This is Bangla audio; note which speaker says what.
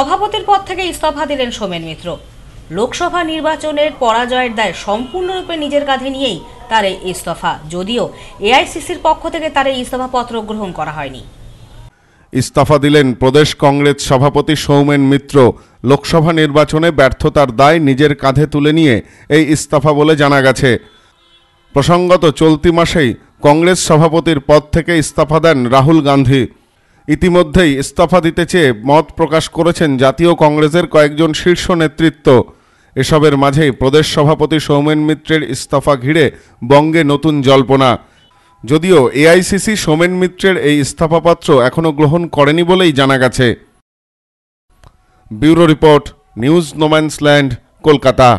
Speaker 1: সভাপতির পদ থেকে ইস্তফা দিলেন সোমেন মিত্র লোকসভা নির্বাচনের পরাজয়ের দায় সম্পূর্ণরূপে নিজের কাঁধে নিয়েই তার এই ইস্তফা যদিও এআইসিসির পক্ষ থেকে তার এই ইস্তফাপত্র গ্রহণ করা হয়নি
Speaker 2: ইস্তফা দিলেন প্রদেশ কংগ্রেস সভাপতি সৌমেন মিত্র লোকসভা নির্বাচনে ব্যর্থতার দায় নিজের কাঁধে তুলে নিয়ে এই ইস্তফা বলে জানা গেছে প্রসঙ্গত চলতি মাসেই কংগ্রেস সভাপতির পদ থেকে ইস্তফা দেন রাহুল গান্ধী ইতিমধ্যেই ইস্তফা দিতে চেয়ে মত প্রকাশ করেছেন জাতীয় কংগ্রেসের কয়েকজন শীর্ষ নেতৃত্ব এসবের মাঝেই প্রদেশ সভাপতি সৌমেন মিত্রের ইস্তফা ঘিরে বঙ্গে নতুন জল্পনা যদিও এআইসিসি সোমেন মিত্রের এই ইস্তফাপাত্র এখনও গ্রহণ করেনি বলেই জানা গেছে bureau report news no man's land Kolkata